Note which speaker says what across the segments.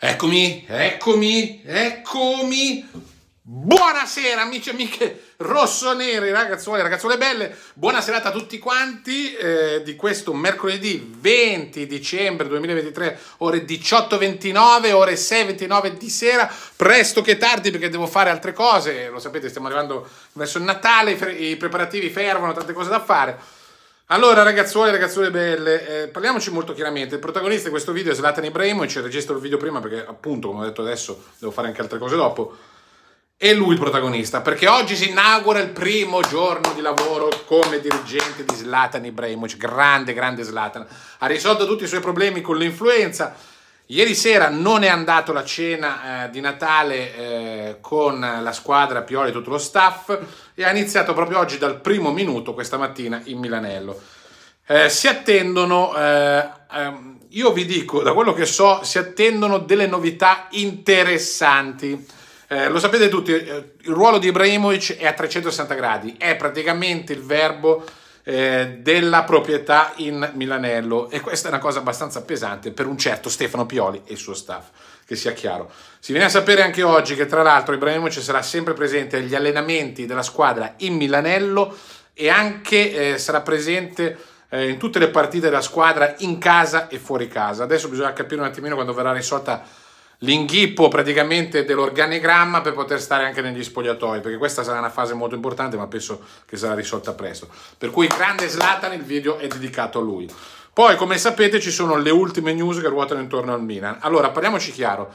Speaker 1: Eccomi, eccomi, eccomi. Buonasera amici e amiche rossoneri, ragazzuole, ragazzuole belle. Buona serata a tutti quanti eh, di questo mercoledì 20 dicembre 2023, ore 18.29, ore 6.29 di sera. Presto che tardi perché devo fare altre cose. Lo sapete, stiamo arrivando verso il Natale, i, pre i preparativi fervono, tante cose da fare allora, ragazzuole, ragazzuole belle, eh, parliamoci molto chiaramente. Il protagonista di questo video è Zlatan Ibrahimovic, registro il video prima perché appunto, come ho detto adesso, devo fare anche altre cose dopo. È lui il protagonista, perché oggi si inaugura il primo giorno di lavoro come dirigente di Zlatan Ibrahimovic, grande, grande Zlatan. Ha risolto tutti i suoi problemi con l'influenza, Ieri sera non è andato la cena eh, di Natale eh, con la squadra Pioli e tutto lo staff e ha iniziato proprio oggi dal primo minuto questa mattina in Milanello. Eh, si attendono, eh, ehm, io vi dico, da quello che so, si attendono delle novità interessanti. Eh, lo sapete tutti, eh, il ruolo di Ibrahimovic è a 360 gradi, è praticamente il verbo eh, della proprietà in Milanello e questa è una cosa abbastanza pesante per un certo Stefano Pioli e il suo staff, che sia chiaro. Si viene a sapere anche oggi che tra l'altro Ibrahimovic sarà sempre presente agli allenamenti della squadra in Milanello e anche eh, sarà presente eh, in tutte le partite della squadra in casa e fuori casa. Adesso bisogna capire un attimino quando verrà risolta l'inghippo praticamente dell'organigramma per poter stare anche negli spogliatoi, perché questa sarà una fase molto importante, ma penso che sarà risolta presto. Per cui grande Slatan, il video è dedicato a lui. Poi, come sapete, ci sono le ultime news che ruotano intorno al Milan. Allora, parliamoci chiaro.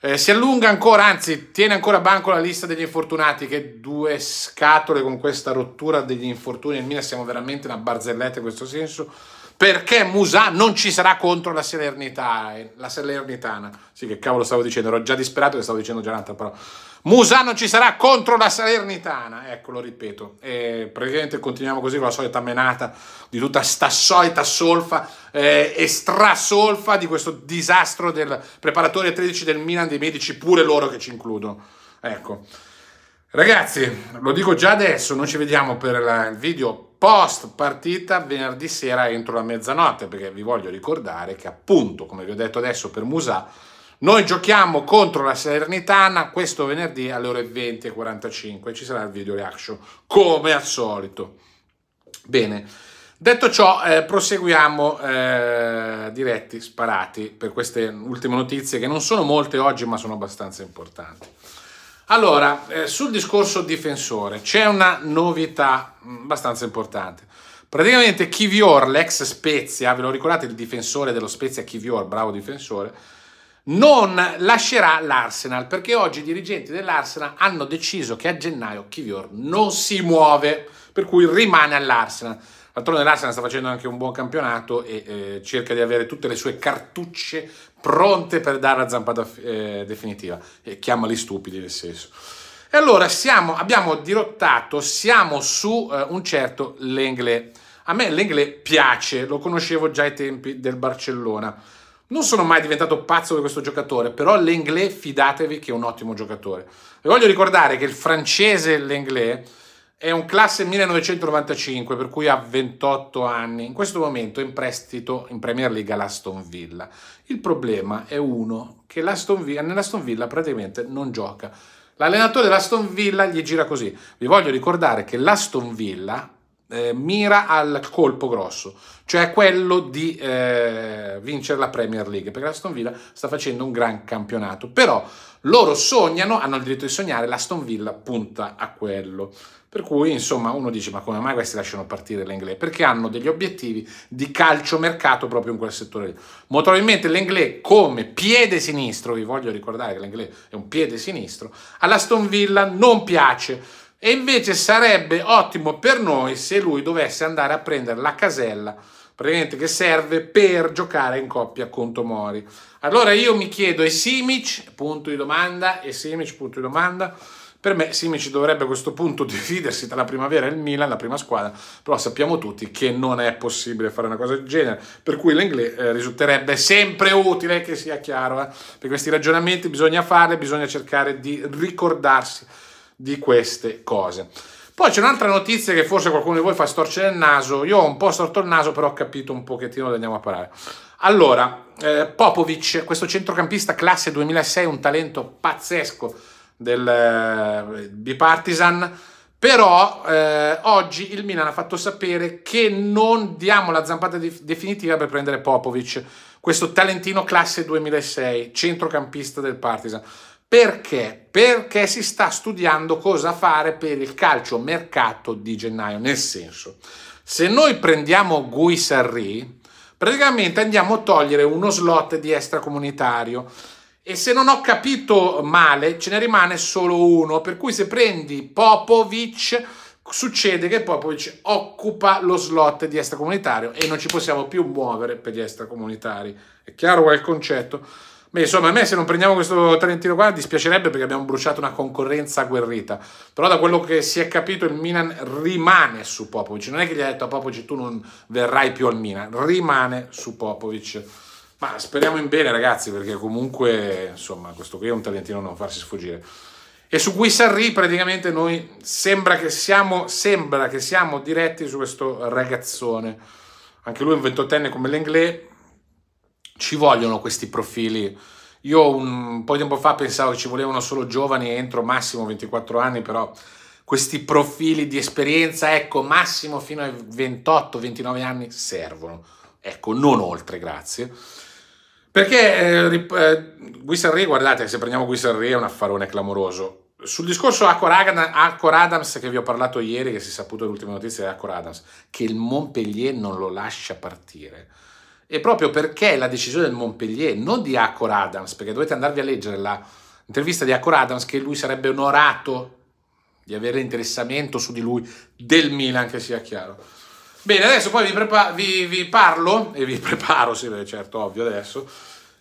Speaker 1: Eh, si allunga ancora, anzi, tiene ancora banco la lista degli infortunati. Che due scatole con questa rottura degli infortuni. Il Milan siamo veramente una barzelletta in questo senso perché Musà non ci sarà contro la Salernitana. La Salernitana. Sì, che cavolo stavo dicendo, ero già disperato che stavo dicendo già un'altra parola. Musà non ci sarà contro la Salernitana, ecco lo ripeto. E praticamente continuiamo così con la solita menata di tutta sta solita solfa eh, e strasolfa di questo disastro del preparatore 13 del Milan, dei medici pure loro che ci includono. Ecco. Ragazzi, lo dico già adesso, non ci vediamo per il video post partita venerdì sera entro la mezzanotte, perché vi voglio ricordare che appunto, come vi ho detto adesso per Musà, noi giochiamo contro la Salernitana questo venerdì alle ore 20.45, ci sarà il video reaction, come al solito. Bene, detto ciò, eh, proseguiamo eh, diretti, sparati, per queste ultime notizie che non sono molte oggi ma sono abbastanza importanti. Allora, eh, sul discorso difensore c'è una novità mm, abbastanza importante. Praticamente Chivior, l'ex Spezia, ve lo ricordate il difensore dello Spezia Chivior, bravo difensore, non lascerà l'Arsenal perché oggi i dirigenti dell'Arsenal hanno deciso che a gennaio Chivior non si muove, per cui rimane all'Arsenal. D'altronde l'Arsenal sta facendo anche un buon campionato e eh, cerca di avere tutte le sue cartucce pronte per dare la zampata eh, definitiva. E chiamali stupidi nel senso. E allora siamo, abbiamo dirottato, siamo su eh, un certo Lenglet. A me Lenglet piace, lo conoscevo già ai tempi del Barcellona. Non sono mai diventato pazzo di questo giocatore, però Lenglet fidatevi che è un ottimo giocatore. E voglio ricordare che il francese Lenglet... È un classe 1995, per cui ha 28 anni. In questo momento è in prestito in Premier League all'Aston Villa. Il problema è uno, che Villa, nell'Aston Villa praticamente non gioca. L'allenatore dell'Aston Villa gli gira così. Vi voglio ricordare che l'Aston Villa eh, mira al colpo grosso, cioè quello di eh, vincere la Premier League, perché l'Aston Villa sta facendo un gran campionato, però loro sognano, hanno il diritto di sognare, l'Aston Villa punta a quello. Per cui, insomma, uno dice, ma come mai questi lasciano partire l'Inglese? Perché hanno degli obiettivi di calciomercato proprio in quel settore lì. Molto probabilmente l'Englè come piede sinistro, vi voglio ricordare che l'Inglese è un piede sinistro, alla Ston Villa non piace e invece sarebbe ottimo per noi se lui dovesse andare a prendere la casella praticamente che serve per giocare in coppia con Tomori. Allora io mi chiedo, e Simic? Punto di domanda, e Simic? Punto di domanda. Per me Simic dovrebbe a questo punto dividersi tra la primavera e il Milan, la prima squadra, però sappiamo tutti che non è possibile fare una cosa del genere, per cui l'inglese eh, risulterebbe sempre utile che sia chiaro, eh? per questi ragionamenti bisogna farli, bisogna cercare di ricordarsi di queste cose. Poi c'è un'altra notizia che forse qualcuno di voi fa storcere il naso, io ho un po' storto il naso però ho capito un pochettino dove andiamo a parlare. Allora, eh, Popovic, questo centrocampista classe 2006, un talento pazzesco del eh, bipartisan, però eh, oggi il Milan ha fatto sapere che non diamo la zampata di definitiva per prendere Popovic, questo talentino classe 2006, centrocampista del Partizan. Perché? Perché si sta studiando cosa fare per il calcio mercato di gennaio. Nel senso, se noi prendiamo Gui Sarri, praticamente andiamo a togliere uno slot di extracomunitario. E se non ho capito male, ce ne rimane solo uno. Per cui se prendi Popovic, succede che Popovic occupa lo slot di extracomunitario e non ci possiamo più muovere per gli extracomunitari. È chiaro qual è il concetto? Beh, insomma, a me se non prendiamo questo Trentino qua dispiacerebbe perché abbiamo bruciato una concorrenza agguerrita. Però da quello che si è capito il Milan rimane su Popovic. Non è che gli ha detto a Popovic tu non verrai più al Milan, rimane su Popovic. Ma speriamo in bene ragazzi perché comunque, insomma, questo qui è un talentino non farsi sfuggire. E su Guisarri praticamente noi sembra che siamo, sembra che siamo diretti su questo ragazzone. Anche lui è un ventottenne come l'Englè, ci vogliono questi profili. Io un po' di tempo fa pensavo che ci volevano solo giovani entro massimo 24 anni, però questi profili di esperienza, ecco, massimo fino ai 28-29 anni servono. Ecco, non oltre, grazie. Perché eh, eh, Guisarri, guardate, se prendiamo Guisarri è un affarone clamoroso. Sul discorso Accor Adams che vi ho parlato ieri, che si è saputo l'ultima notizia di Accor Adams, che il Montpellier non lo lascia partire e proprio perché la decisione del Montpellier, non di Accor Adams, perché dovete andarvi a leggere l'intervista di Accor Adams, che lui sarebbe onorato di avere interessamento su di lui del Milan, che sia chiaro. Bene, adesso poi vi, vi, vi parlo, e vi preparo, sì, certo, ovvio adesso,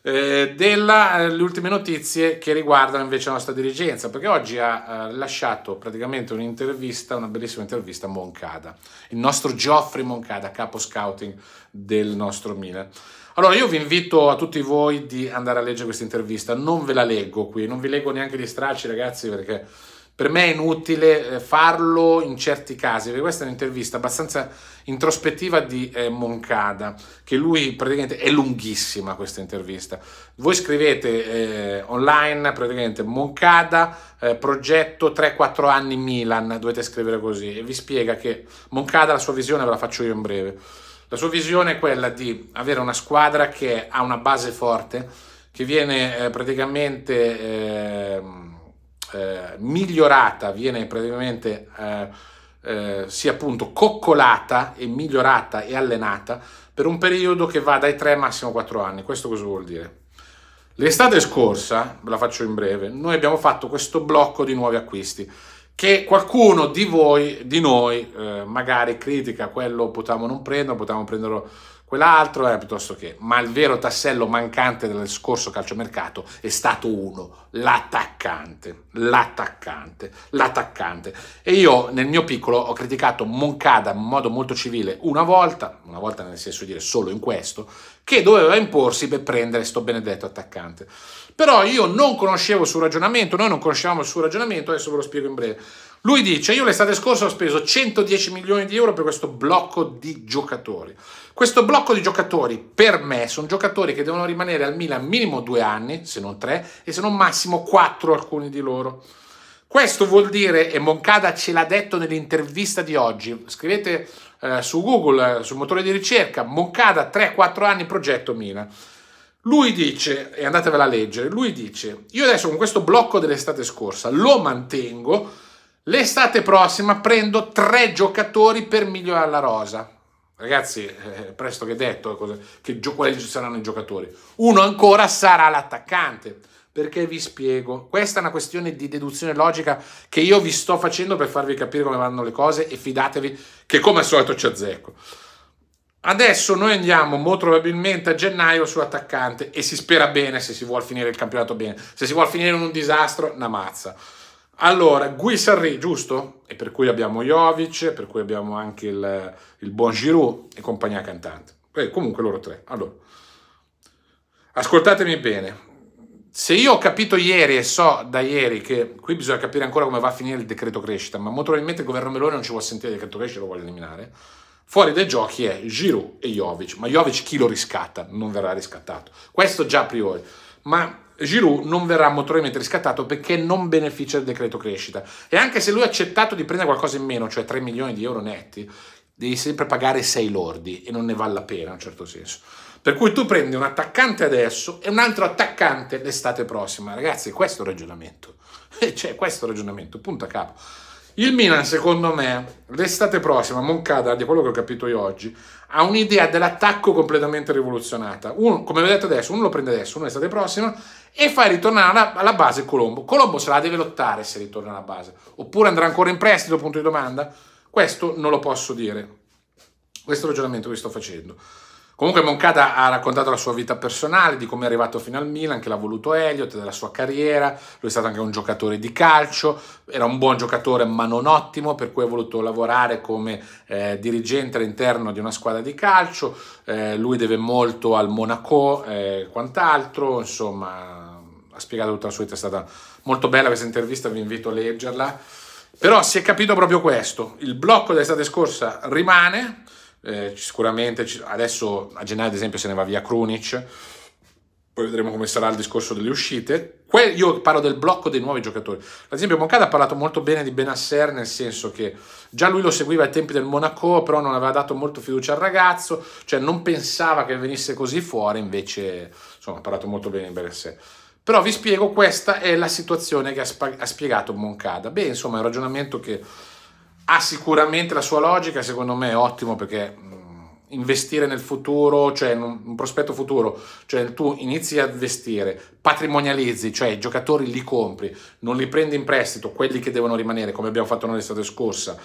Speaker 1: eh, delle eh, ultime notizie che riguardano invece la nostra dirigenza, perché oggi ha eh, lasciato praticamente un'intervista, una bellissima intervista a Moncada, il nostro Geoffrey Moncada, capo scouting del nostro Milan. Allora io vi invito a tutti voi di andare a leggere questa intervista, non ve la leggo qui, non vi leggo neanche gli stracci ragazzi perché per me è inutile eh, farlo in certi casi, perché questa è un'intervista abbastanza introspettiva di eh, Moncada, che lui praticamente è lunghissima questa intervista. Voi scrivete eh, online praticamente Moncada, eh, progetto 3-4 anni Milan, dovete scrivere così, e vi spiega che Moncada, la sua visione ve la faccio io in breve. La sua visione è quella di avere una squadra che ha una base forte, che viene eh, praticamente ehm, eh, migliorata, viene praticamente eh, eh, sia appunto coccolata e migliorata e allenata per un periodo che va dai 3 massimo 4 anni. Questo cosa vuol dire? L'estate scorsa, ve la faccio in breve, noi abbiamo fatto questo blocco di nuovi acquisti che qualcuno di voi, di noi, eh, magari critica quello potevamo non prenderlo, potevamo prenderlo Quell'altro era piuttosto che, ma il vero tassello mancante del scorso calciomercato è stato uno, l'attaccante, l'attaccante, l'attaccante. E io nel mio piccolo ho criticato Moncada in modo molto civile una volta, una volta nel senso di dire solo in questo, che doveva imporsi per prendere sto benedetto attaccante. Però io non conoscevo il suo ragionamento, noi non conoscevamo il suo ragionamento, adesso ve lo spiego in breve. Lui dice, io l'estate scorsa ho speso 110 milioni di euro per questo blocco di giocatori. Questo blocco di giocatori per me sono giocatori che devono rimanere al Milan minimo due anni, se non tre, e se non massimo quattro alcuni di loro. Questo vuol dire, e Moncada ce l'ha detto nell'intervista di oggi, scrivete eh, su Google, eh, sul motore di ricerca, Moncada 3-4 anni progetto Mina. Lui dice, e andatevela a leggere, lui dice, io adesso con questo blocco dell'estate scorsa lo mantengo, l'estate prossima prendo tre giocatori per migliorare la rosa. Ragazzi, eh, presto che detto, eh, cosa, che, quali saranno i giocatori. Uno ancora sarà l'attaccante. Perché vi spiego, questa è una questione di deduzione logica che io vi sto facendo per farvi capire come vanno le cose e fidatevi che come al solito ci azzecco. Adesso noi andiamo molto probabilmente a gennaio sull'attaccante e si spera bene se si vuole finire il campionato bene. Se si vuole finire in un disastro, una mazza. Allora, Guy Sarri, giusto? E per cui abbiamo Jovic, per cui abbiamo anche il, il buon Giroud e compagnia cantante. E eh, comunque loro tre. Allora, ascoltatemi bene se io ho capito ieri e so da ieri che qui bisogna capire ancora come va a finire il decreto crescita, ma molto probabilmente il governo Meloni non ci vuole sentire il decreto crescita, lo vuole eliminare. Fuori dai giochi è Giroud e Jovic, ma Jovic chi lo riscatta? Non verrà riscattato. Questo già a priori. Ma Giroud non verrà molto probabilmente riscattato perché non beneficia del decreto crescita. E anche se lui ha accettato di prendere qualcosa in meno, cioè 3 milioni di euro netti, devi sempre pagare 6 lordi e non ne vale la pena in un certo senso. Per cui tu prendi un attaccante adesso e un altro attaccante l'estate prossima. Ragazzi, questo è il ragionamento. Cioè, questo è il ragionamento, punto a capo. Il Milan, secondo me, l'estate prossima, Moncada, di quello che ho capito io oggi, ha un'idea dell'attacco completamente rivoluzionata. Uno, come vi ho detto adesso, uno lo prende adesso, uno l'estate prossima, e fa ritornare alla, base Colombo. Colombo se la deve lottare se ritorna alla base. Oppure andrà ancora in prestito, punto di domanda? Questo non lo posso dire. Questo è il ragionamento che sto facendo. Comunque Moncada ha raccontato la sua vita personale, di come è arrivato fino al Milan, che l'ha voluto Elliot, della sua carriera, lui è stato anche un giocatore di calcio, era un buon giocatore ma non ottimo, per cui ha voluto lavorare come eh, dirigente all'interno di una squadra di calcio, eh, lui deve molto al Monaco eh, e eh, quant'altro, insomma ha spiegato tutta la sua vita, è stata molto bella questa intervista, vi invito a leggerla, però si è capito proprio questo, il blocco dell'estate scorsa rimane, eh, sicuramente adesso a gennaio ad esempio se ne va via Krunic, poi vedremo come sarà il discorso delle uscite. Que- io parlo del blocco dei nuovi giocatori. Ad esempio Moncada ha parlato molto bene di Benasser nel senso che già lui lo seguiva ai tempi del Monaco, però non aveva dato molto fiducia al ragazzo, cioè non pensava che venisse così fuori, invece insomma ha parlato molto bene di Benasser. Però vi spiego, questa è la situazione che ha, sp- ha spiegato Moncada. Beh, insomma, è un ragionamento che ha sicuramente la sua logica, secondo me è ottimo perché investire nel futuro, cioè in un prospetto futuro, cioè tu inizi a investire, patrimonializzi, cioè i giocatori li compri, non li prendi in prestito, quelli che devono rimanere, come abbiamo fatto noi l'estate scorsa,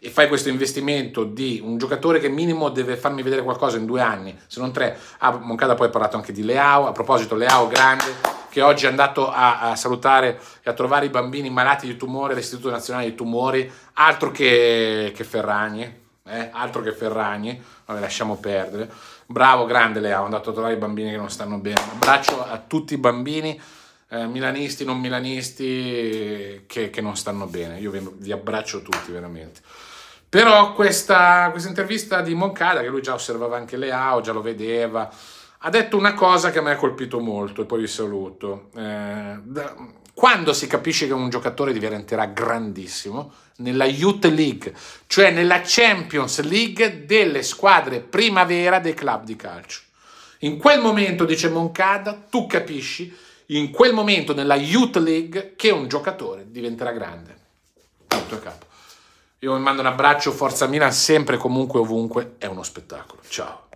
Speaker 1: e fai questo investimento di un giocatore che minimo deve farmi vedere qualcosa in due anni, se non tre. Ah, Moncada poi ha parlato anche di Leao, a proposito Leao grande che oggi è andato a, a salutare e a trovare i bambini malati di tumore all'Istituto Nazionale dei Tumori, altro che, che Ferragni, eh, altro che Ferragni, vabbè lasciamo perdere. Bravo, grande Leo, è andato a trovare i bambini che non stanno bene. Un abbraccio a tutti i bambini, eh, milanisti, non milanisti, che, che, non stanno bene. Io vi, vi abbraccio tutti, veramente. Però questa, questa intervista di Moncada, che lui già osservava anche Leao, già lo vedeva, ha detto una cosa che a me ha colpito molto e poi vi saluto. Eh, da, quando si capisce che un giocatore diventerà grandissimo? Nella Youth League, cioè nella Champions League delle squadre primavera dei club di calcio. In quel momento, dice Moncada, tu capisci, in quel momento nella Youth League, che un giocatore diventerà grande. Tutto a capo. Io vi mando un abbraccio, forza Milan, sempre, comunque, ovunque, è uno spettacolo. Ciao.